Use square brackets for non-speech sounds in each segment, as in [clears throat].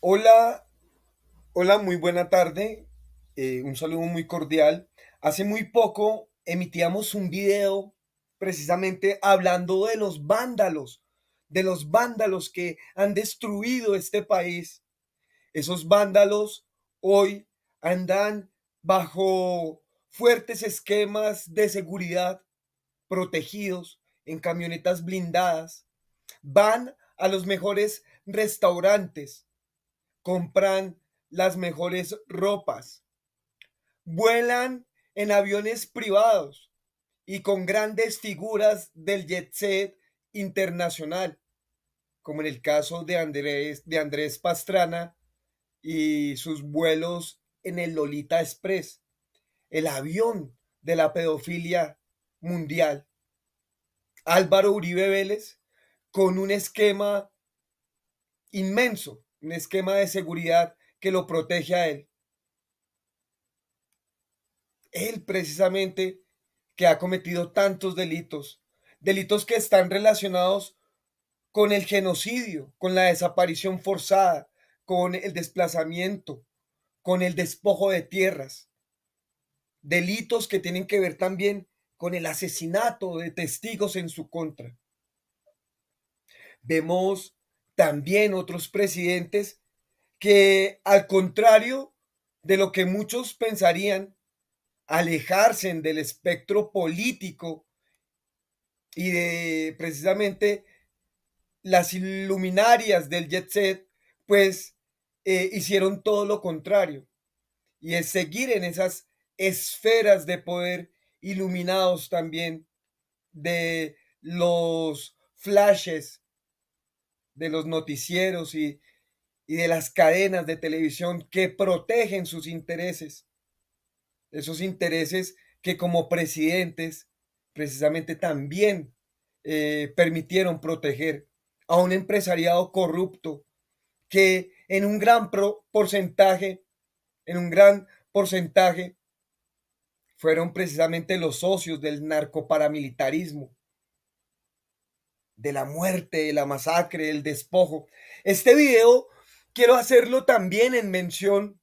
Hola, hola, muy buena tarde. Eh, un saludo muy cordial. Hace muy poco emitíamos un video precisamente hablando de los vándalos, de los vándalos que han destruido este país. Esos vándalos hoy andan bajo fuertes esquemas de seguridad, protegidos en camionetas blindadas. Van a los mejores restaurantes, compran las mejores ropas, vuelan en aviones privados y con grandes figuras del jet set internacional, como en el caso de Andrés, Pastrana y sus vuelos en el Lolita Express, el avión de la pedofilia mundial. Álvaro Uribe Vélez, con un esquema inmenso un esquema de seguridad que lo protege a él. Él precisamente que ha cometido tantos delitos, delitos que están relacionados con el genocidio, con la desaparición forzada, con el desplazamiento, con el despojo de tierras. Delitos que tienen que ver también con el asesinato de testigos en su contra. Vemos también otros presidentes que al contrario de lo que muchos pensarían, alejarse del espectro político y de precisamente las iluminarias del jet set, pues eh, hicieron todo lo contrario. Y es seguir en esas esferas de poder iluminados también de los flashes de los noticieros y, de las cadenas de televisión que protegen sus intereses, esos intereses que como presidentes precisamente también eh, permitieron proteger a un empresariado corrupto que en un gran porcentaje, en un gran porcentaje, fueron precisamente los socios del narcoparamilitarismo, de la muerte, la masacre, el despojo. Este video quiero hacerlo también en mención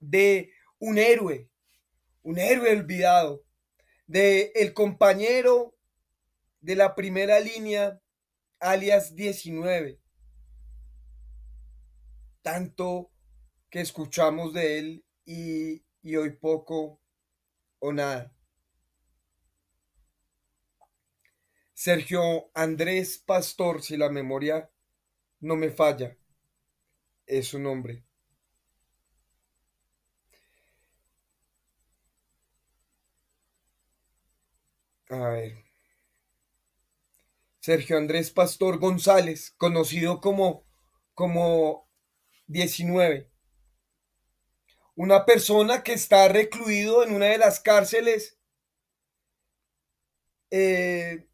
de un héroe, un héroe olvidado, de el compañero de la primera línea, alias 19. Tanto que escuchamos de él y, y hoy poco o nada. Sergio Andrés Pastor, si la memoria no me falla, es su nombre. A ver. Sergio Andrés Pastor González, conocido como, como 19. Una persona que está recluido en una de las cárceles eh,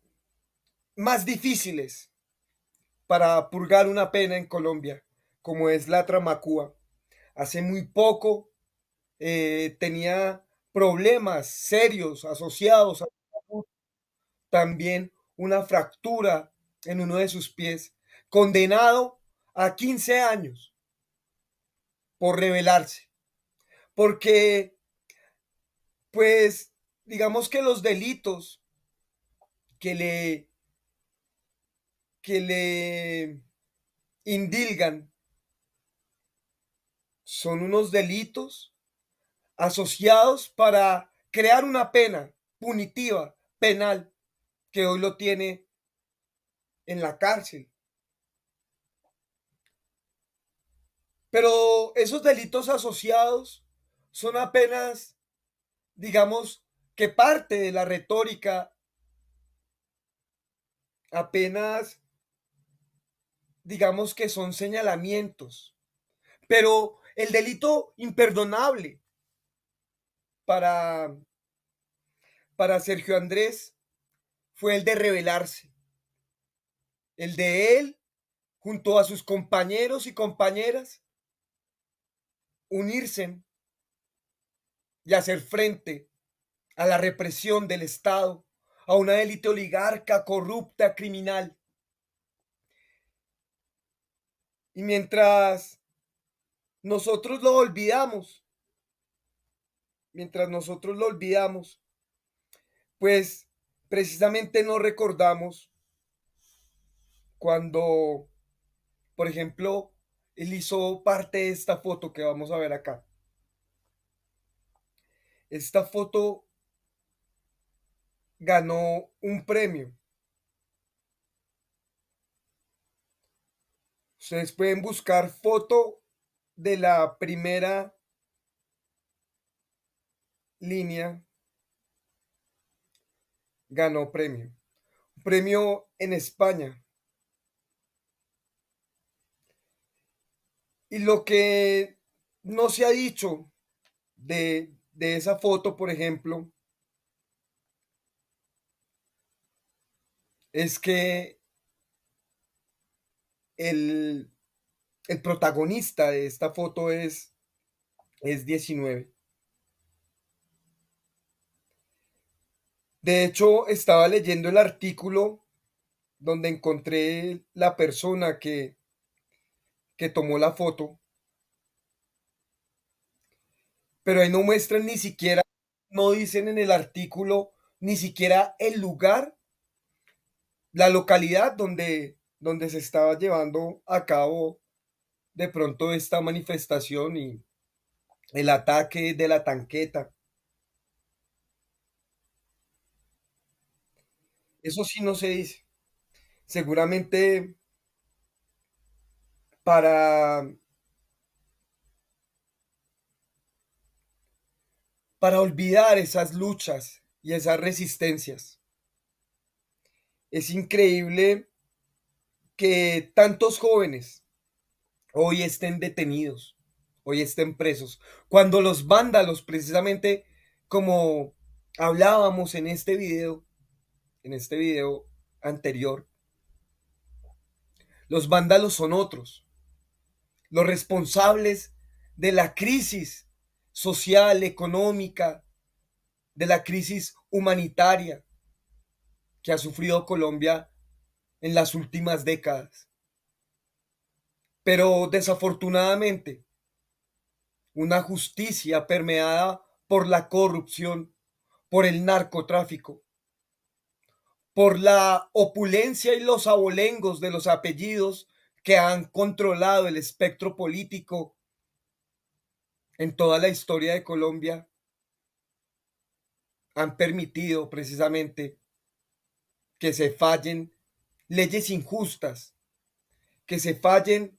más difíciles para purgar una pena en Colombia, como es la Tramacúa. Hace muy poco eh, tenía problemas serios asociados a también una fractura en uno de sus pies, condenado a 15 años por rebelarse. Porque, pues, digamos que los delitos que le que le indilgan son unos delitos asociados para crear una pena punitiva, penal, que hoy lo tiene en la cárcel. Pero esos delitos asociados son apenas, digamos, que parte de la retórica, apenas digamos que son señalamientos, pero el delito imperdonable para, para Sergio Andrés fue el de rebelarse, el de él junto a sus compañeros y compañeras unirse y hacer frente a la represión del Estado, a una élite oligarca corrupta, criminal. Y mientras nosotros lo olvidamos, mientras nosotros lo olvidamos, pues precisamente no recordamos cuando, por ejemplo, él hizo parte de esta foto que vamos a ver acá. Esta foto ganó un premio Ustedes pueden buscar foto de la primera línea. Ganó premio. premio en España. Y lo que no se ha dicho de, de esa foto, por ejemplo, es que el, protagonista de esta foto es, es 19. De hecho, estaba leyendo el artículo donde encontré la persona que, que tomó la foto. Pero ahí no muestran ni siquiera, no dicen en el artículo ni siquiera el lugar, la localidad donde, donde se estaba llevando a cabo de pronto esta manifestación y el ataque de la tanqueta. Eso sí no se dice. Seguramente para para olvidar esas luchas y esas resistencias. Es increíble que tantos jóvenes hoy estén detenidos, hoy estén presos, cuando los vándalos, precisamente como hablábamos en este video, en este video anterior, los vándalos son otros, los responsables de la crisis social, económica, de la crisis humanitaria que ha sufrido Colombia en las últimas décadas. Pero desafortunadamente, una justicia permeada por la corrupción, por el narcotráfico, por la opulencia y los abolengos de los apellidos que han controlado el espectro político en toda la historia de Colombia, han permitido precisamente que se fallen leyes injustas, que se fallen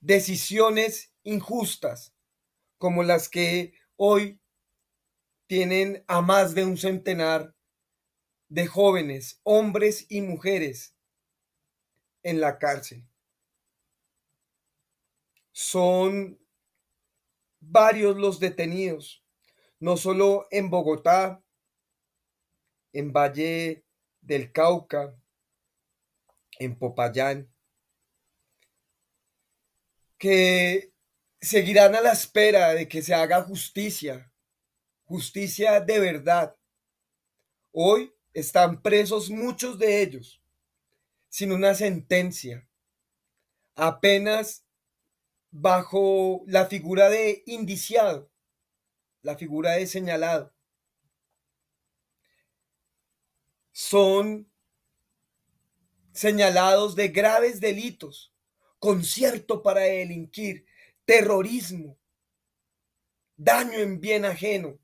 decisiones injustas, como las que hoy tienen a más de un centenar de jóvenes, hombres y mujeres en la cárcel. Son varios los detenidos, no solo en Bogotá, en Valle del Cauca, en Popayán, que seguirán a la espera de que se haga justicia, justicia de verdad. Hoy están presos muchos de ellos, sin una sentencia, apenas bajo la figura de indiciado, la figura de señalado. Son señalados de graves delitos, concierto para delinquir, terrorismo, daño en bien ajeno.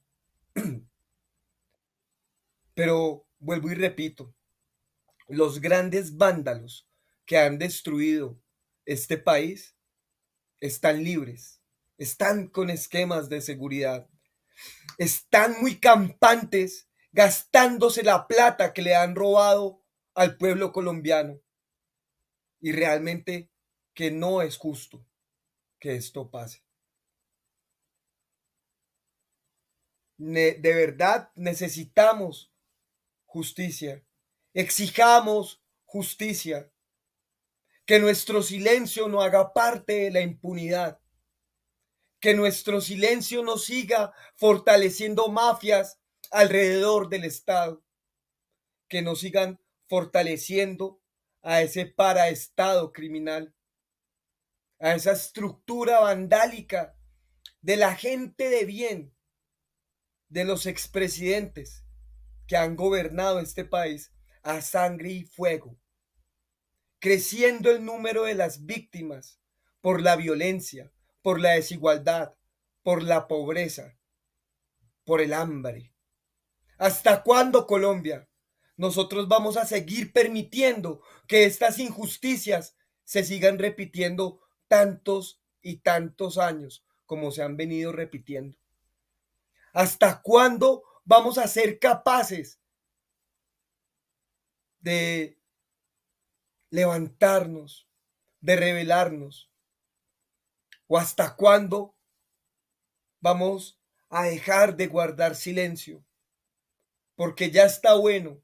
[clears throat] Pero vuelvo y repito, los grandes vándalos que han destruido este país están libres, están con esquemas de seguridad, están muy campantes, gastándose la plata que le han robado al pueblo colombiano y realmente que no es justo que esto pase. de verdad necesitamos justicia, exijamos justicia, que nuestro silencio no haga parte de la impunidad, que nuestro silencio no siga fortaleciendo mafias alrededor del Estado, que no sigan fortaleciendo a ese paraestado criminal, a esa estructura vandálica de la gente de bien, de los expresidentes que han gobernado este país a sangre y fuego, creciendo el número de las víctimas por la violencia, por la desigualdad, por la pobreza, por el hambre. ¿Hasta cuándo Colombia? nosotros vamos a seguir permitiendo que estas injusticias se sigan repitiendo tantos y tantos años como se han venido repitiendo. ¿Hasta cuándo vamos a ser capaces de levantarnos, de rebelarnos? ¿O hasta cuándo vamos a dejar de guardar silencio? Porque ya está bueno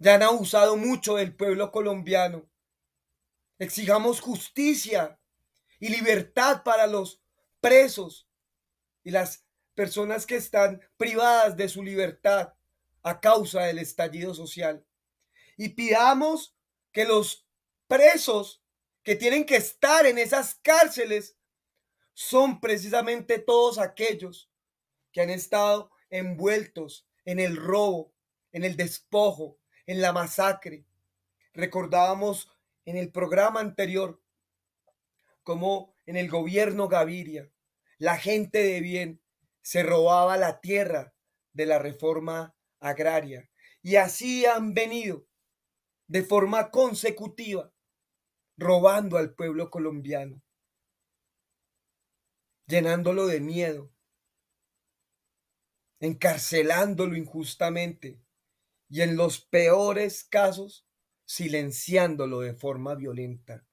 ya han abusado mucho del pueblo colombiano. Exijamos justicia y libertad para los presos y las personas que están privadas de su libertad a causa del estallido social. Y pidamos que los presos que tienen que estar en esas cárceles son precisamente todos aquellos que han estado envueltos en el robo, en el despojo, en la masacre. Recordábamos en el programa anterior cómo en el gobierno Gaviria la gente de bien se robaba la tierra de la reforma agraria. Y así han venido de forma consecutiva robando al pueblo colombiano, llenándolo de miedo, encarcelándolo injustamente, y en los peores casos silenciándolo de forma violenta.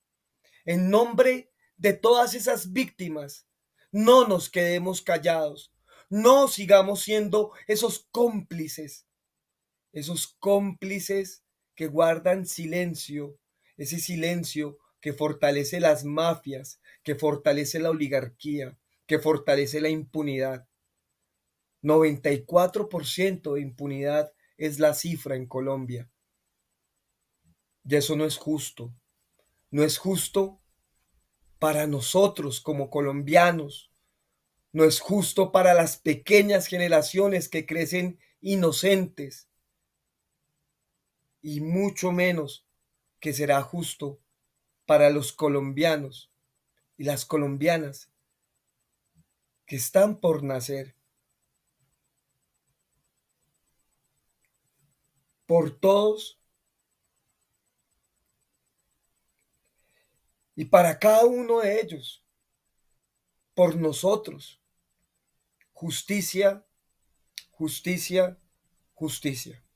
En nombre de todas esas víctimas, no nos quedemos callados, no sigamos siendo esos cómplices, esos cómplices que guardan silencio, ese silencio que fortalece las mafias, que fortalece la oligarquía, que fortalece la impunidad. 94% de impunidad es la cifra en Colombia. Y eso no es justo. No es justo para nosotros como colombianos. No es justo para las pequeñas generaciones que crecen inocentes. Y mucho menos que será justo para los colombianos y las colombianas que están por nacer por todos y para cada uno de ellos, por nosotros. Justicia, justicia, justicia.